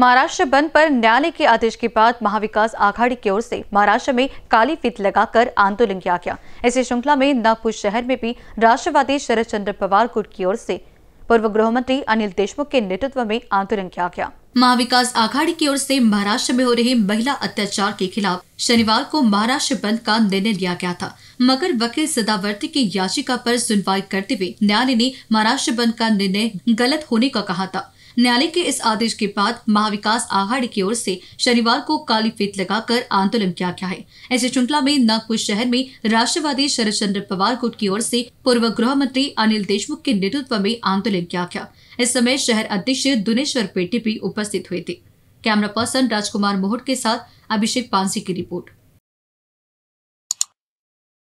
महाराष्ट्र बंद पर न्यायालय के आदेश के बाद महाविकास आघाड़ी की ओर से महाराष्ट्र में काली फीत लगाकर आंदोलन किया गया इसी श्रृंखला में नागपुर शहर में भी राष्ट्रवादी शरद चंद्र पवार गुट की ओर से पूर्व गृह मंत्री अनिल देशमुख के नेतृत्व में आंदोलन किया गया महाविकास आघाड़ी की ओर से महाराष्ट्र में हो रहे महिला अत्याचार के खिलाफ शनिवार को महाराष्ट्र बंद का निर्णय लिया गया था मगर वकील सदावर्ती की याचिका पर सुनवाई करते हुए न्यायालय ने महाराष्ट्र बंद का निर्णय गलत होने का कहा था न्यायालय के इस आदेश के बाद महाविकास आघाड़ी की ओर से शनिवार को काली फेत लगाकर आंदोलन किया गया है ऐसी श्रृंखला में नागपुर शहर में राष्ट्रवादी शरद चंद्र पवार गुट की ओर से पूर्व गृह मंत्री अनिल देशमुख के नेतृत्व में आंदोलन किया गया इस समय शहर अध्यक्ष दुनेश्वर पेटी भी उपस्थित हुए थे कैमरा पर्सन राजकुमार मोहट के साथ अभिषेक पांसी की रिपोर्ट